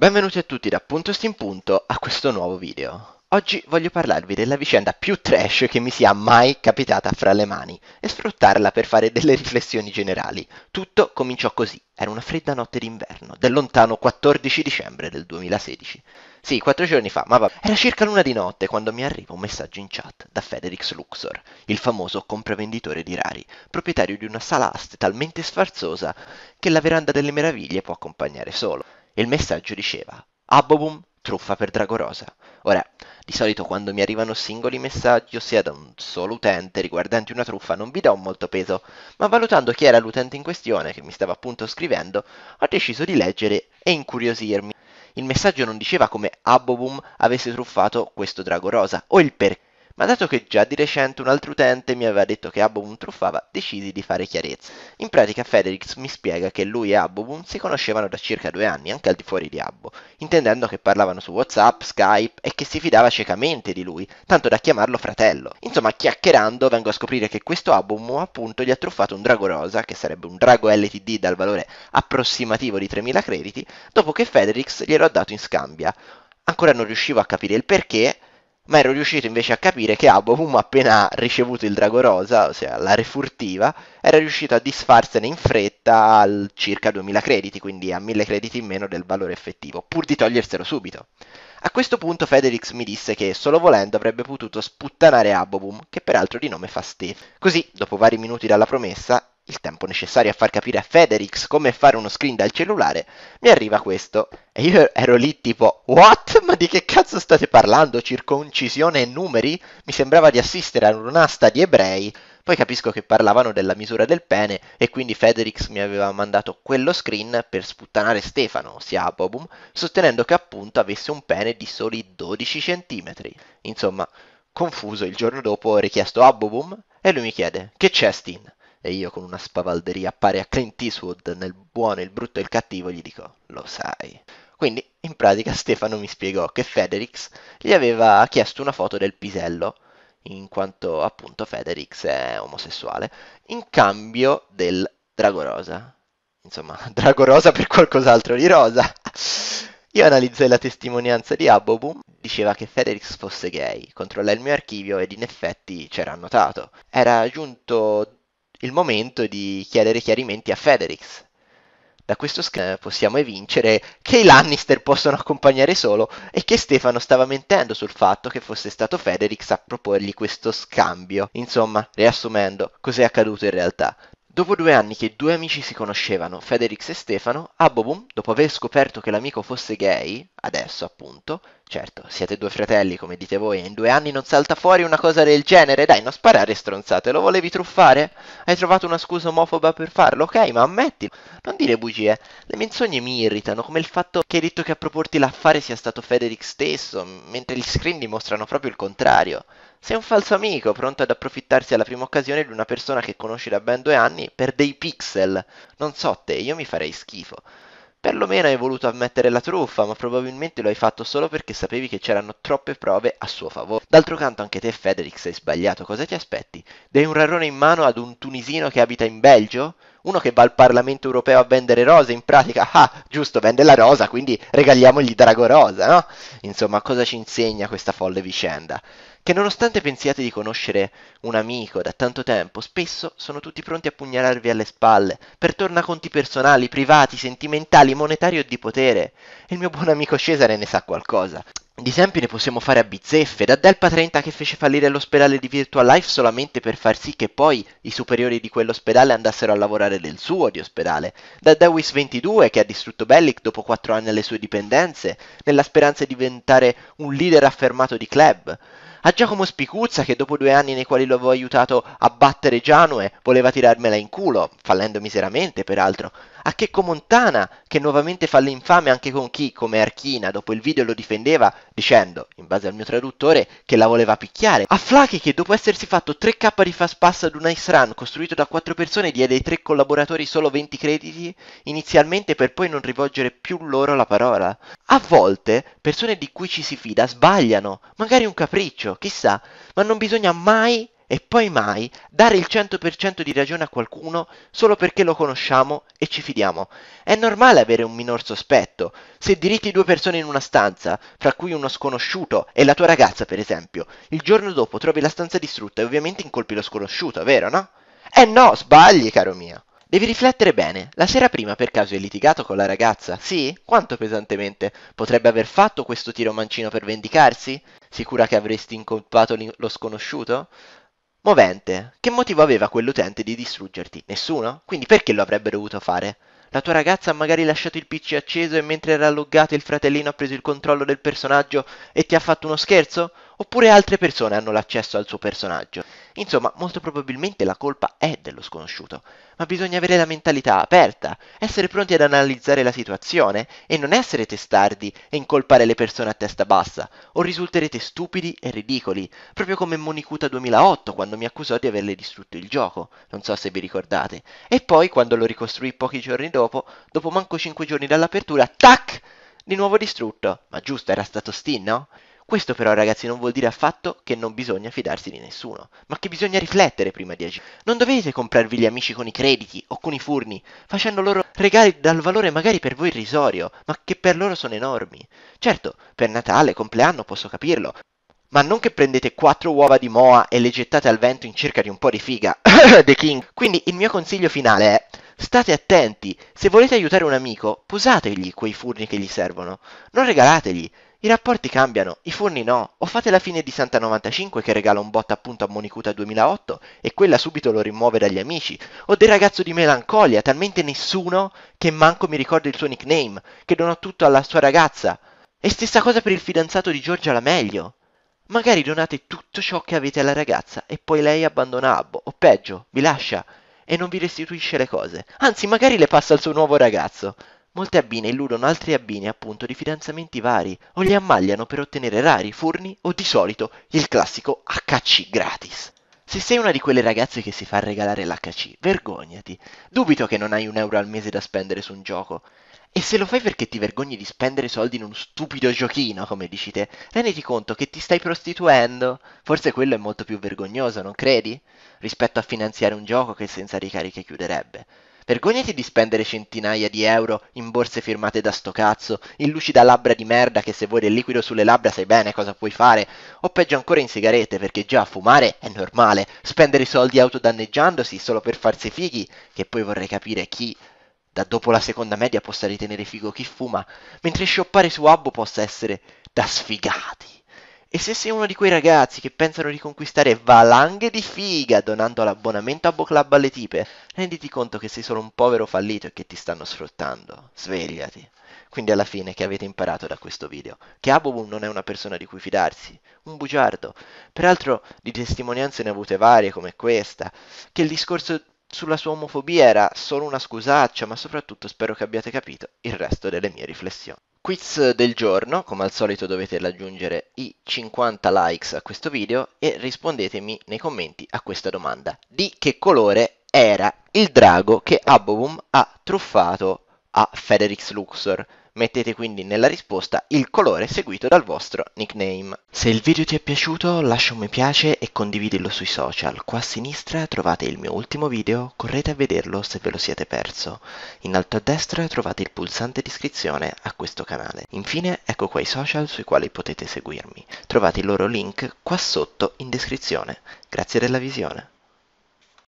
Benvenuti a tutti da Punto Steam Punto a questo nuovo video. Oggi voglio parlarvi della vicenda più trash che mi sia mai capitata fra le mani e sfruttarla per fare delle riflessioni generali. Tutto cominciò così. Era una fredda notte d'inverno, del lontano 14 dicembre del 2016. Sì, quattro giorni fa, ma vabbè. Era circa l'una di notte quando mi arriva un messaggio in chat da Federix Luxor, il famoso compravenditore di rari, proprietario di una sala aste talmente sfarzosa che la veranda delle meraviglie può accompagnare solo e il messaggio diceva Abobum, truffa per Dragorosa. Ora, di solito quando mi arrivano singoli messaggi, ossia da un solo utente riguardanti una truffa, non vi do molto peso, ma valutando chi era l'utente in questione che mi stava appunto scrivendo, ho deciso di leggere e incuriosirmi. Il messaggio non diceva come Abobum avesse truffato questo Dragorosa o il perché ma dato che già di recente un altro utente mi aveva detto che Abobum truffava, decisi di fare chiarezza. In pratica Federix mi spiega che lui e Abobum si conoscevano da circa due anni, anche al di fuori di Abbo, intendendo che parlavano su Whatsapp, Skype e che si fidava ciecamente di lui, tanto da chiamarlo fratello. Insomma, chiacchierando vengo a scoprire che questo Abobum appunto gli ha truffato un drago rosa, che sarebbe un drago LTD dal valore approssimativo di 3000 crediti, dopo che Federix glielo ha dato in scambia. Ancora non riuscivo a capire il perché, ma ero riuscito invece a capire che Abomum, appena ricevuto il Drago Rosa, ossia la refurtiva, era riuscito a disfarsene in fretta al circa 2000 crediti, quindi a 1000 crediti in meno del valore effettivo, pur di toglierselo subito. A questo punto Federix mi disse che solo volendo avrebbe potuto sputtanare Abobum, che peraltro di nome fa Steve. Così, dopo vari minuti dalla promessa, il tempo necessario a far capire a Federix come fare uno screen dal cellulare, mi arriva questo. E io ero lì tipo, what? Ma di che cazzo state parlando? Circoncisione e numeri? Mi sembrava di assistere ad un'asta di ebrei. Poi capisco che parlavano della misura del pene e quindi Federix mi aveva mandato quello screen per sputtanare Stefano, ossia Abobum, sostenendo che appunto avesse un pene di soli 12 cm. Insomma, confuso, il giorno dopo ho richiesto Abobum e lui mi chiede, che c'è Steen? E io con una spavalderia pari a Clint Eastwood nel buono, il brutto e il cattivo gli dico, lo sai. Quindi, in pratica, Stefano mi spiegò che Federix gli aveva chiesto una foto del pisello, in quanto appunto Federix è omosessuale, in cambio del Drago Rosa. Insomma, Drago Rosa per qualcos'altro di rosa. Io analizzai la testimonianza di Aboboom, diceva che Federix fosse gay, controllai il mio archivio ed in effetti c'era annotato. Era giunto il momento di chiedere chiarimenti a Federix. Da questo scambio possiamo evincere che i Lannister possono accompagnare solo e che Stefano stava mentendo sul fatto che fosse stato Federix a proporgli questo scambio. Insomma, riassumendo, cos'è accaduto in realtà? Dopo due anni che i due amici si conoscevano, Federix e Stefano, Abobum, dopo aver scoperto che l'amico fosse gay, adesso appunto, certo, siete due fratelli come dite voi e in due anni non salta fuori una cosa del genere, dai, non sparare stronzate, lo volevi truffare? Hai trovato una scusa omofoba per farlo, ok, ma ammetti, non dire bugie, le menzogne mi irritano, come il fatto che hai detto che a proporti l'affare sia stato Federix stesso, mentre gli screen dimostrano proprio il contrario. Sei un falso amico, pronto ad approfittarsi alla prima occasione di una persona che conosci da ben due anni per dei pixel. Non so te, io mi farei schifo. Perlomeno hai voluto ammettere la truffa, ma probabilmente lo hai fatto solo perché sapevi che c'erano troppe prove a suo favore. D'altro canto anche te, Federix, hai sbagliato. Cosa ti aspetti? Dai un rarone in mano ad un tunisino che abita in Belgio? uno che va al Parlamento europeo a vendere rose, in pratica, ah, giusto, vende la rosa, quindi regaliamogli Drago Rosa, no? Insomma, cosa ci insegna questa folle vicenda? Che nonostante pensiate di conoscere un amico da tanto tempo, spesso sono tutti pronti a pugnalarvi alle spalle, per tornaconti personali, privati, sentimentali, monetari o di potere. il mio buon amico Cesare ne sa qualcosa. Di esempi ne possiamo fare a bizzeffe, da Delpa 30 che fece fallire l'ospedale di Virtual Life solamente per far sì che poi i superiori di quell'ospedale andassero a lavorare nel suo di ospedale, da Dewis 22 che ha distrutto Bellic dopo 4 anni alle sue dipendenze, nella speranza di diventare un leader affermato di club, a Giacomo Spicuzza che dopo due anni nei quali lo avevo aiutato a battere Gianue voleva tirarmela in culo, fallendo miseramente peraltro, a Checco Montana che nuovamente fa l'infame anche con chi, come Archina, dopo il video lo difendeva dicendo, in base al mio traduttore, che la voleva picchiare, a Flaky che dopo essersi fatto 3k di fast pass ad un ice run costruito da 4 persone diede ai 3 collaboratori solo 20 crediti inizialmente per poi non rivolgere più loro la parola. A volte persone di cui ci si fida sbagliano, magari un capriccio, chissà, ma non bisogna mai e poi mai dare il 100% di ragione a qualcuno solo perché lo conosciamo e ci fidiamo. È normale avere un minor sospetto. Se diritti due persone in una stanza, fra cui uno sconosciuto e la tua ragazza per esempio, il giorno dopo trovi la stanza distrutta e ovviamente incolpi lo sconosciuto, vero no? Eh no, sbagli, caro mio. Devi riflettere bene. La sera prima per caso hai litigato con la ragazza? Sì? Quanto pesantemente? Potrebbe aver fatto questo tiro mancino per vendicarsi? Sicura che avresti incolpato lo sconosciuto? Movente. Che motivo aveva quell'utente di distruggerti? Nessuno? Quindi perché lo avrebbe dovuto fare? La tua ragazza ha magari lasciato il PC acceso e mentre era loggato il fratellino ha preso il controllo del personaggio e ti ha fatto uno scherzo? oppure altre persone hanno l'accesso al suo personaggio. Insomma, molto probabilmente la colpa è dello sconosciuto, ma bisogna avere la mentalità aperta, essere pronti ad analizzare la situazione e non essere testardi e incolpare le persone a testa bassa, o risulterete stupidi e ridicoli, proprio come Monicuta 2008 quando mi accusò di averle distrutto il gioco, non so se vi ricordate, e poi quando lo ricostruì pochi giorni dopo, dopo manco 5 giorni dall'apertura, tac! Di nuovo distrutto. Ma giusto, era stato Steam, no? Questo però ragazzi non vuol dire affatto che non bisogna fidarsi di nessuno, ma che bisogna riflettere prima di agire. Non dovete comprarvi gli amici con i crediti o con i furni, facendo loro regali dal valore magari per voi irrisorio, ma che per loro sono enormi. Certo, per Natale, compleanno posso capirlo, ma non che prendete quattro uova di Moa e le gettate al vento in cerca di un po' di figa. The King. Quindi il mio consiglio finale è state attenti, se volete aiutare un amico, posategli quei furni che gli servono, non regalategli, i rapporti cambiano, i forni no. O fate la fine di Santa 95 che regala un bot appunto a Monicuta 2008 e quella subito lo rimuove dagli amici. O del ragazzo di Melancolia, talmente nessuno che manco mi ricordo il suo nickname, che donò tutto alla sua ragazza. E stessa cosa per il fidanzato di Giorgia la meglio. Magari donate tutto ciò che avete alla ragazza e poi lei abbandona Abbo, o peggio, vi lascia e non vi restituisce le cose. Anzi, magari le passa al suo nuovo ragazzo. Molte abbine illudono altre abbine appunto di fidanzamenti vari o li ammagliano per ottenere rari furni o di solito il classico HC gratis. Se sei una di quelle ragazze che si fa regalare l'HC, vergognati. Dubito che non hai un euro al mese da spendere su un gioco. E se lo fai perché ti vergogni di spendere soldi in uno stupido giochino, come dici te, renditi conto che ti stai prostituendo. Forse quello è molto più vergognoso, non credi? Rispetto a finanziare un gioco che senza ricariche chiuderebbe. Vergognati di spendere centinaia di euro in borse firmate da sto cazzo, in lucida labbra di merda che se vuoi del liquido sulle labbra sai bene cosa puoi fare, o peggio ancora in sigarette perché già fumare è normale, spendere i soldi autodanneggiandosi solo per farsi fighi, che poi vorrei capire chi da dopo la seconda media possa ritenere figo chi fuma, mentre shoppare su Abbo possa essere da sfigati. E se sei uno di quei ragazzi che pensano di conquistare valanghe di figa donando l'abbonamento a Boclub alle tipe, renditi conto che sei solo un povero fallito e che ti stanno sfruttando. Svegliati. Quindi alla fine che avete imparato da questo video? Che Abobu non è una persona di cui fidarsi, un bugiardo. Peraltro di testimonianze ne avute varie come questa, che il discorso sulla sua omofobia era solo una scusaccia, ma soprattutto spero che abbiate capito il resto delle mie riflessioni. Quiz del giorno, come al solito dovete raggiungere i 50 likes a questo video e rispondetemi nei commenti a questa domanda. Di che colore era il drago che Abobum ha truffato a Federix Luxor? Mettete quindi nella risposta il colore seguito dal vostro nickname. Se il video ti è piaciuto lascia un mi piace e condividilo sui social. Qua a sinistra trovate il mio ultimo video, correte a vederlo se ve lo siete perso. In alto a destra trovate il pulsante di iscrizione a questo canale. Infine ecco qua i social sui quali potete seguirmi. Trovate il loro link qua sotto in descrizione. Grazie della visione.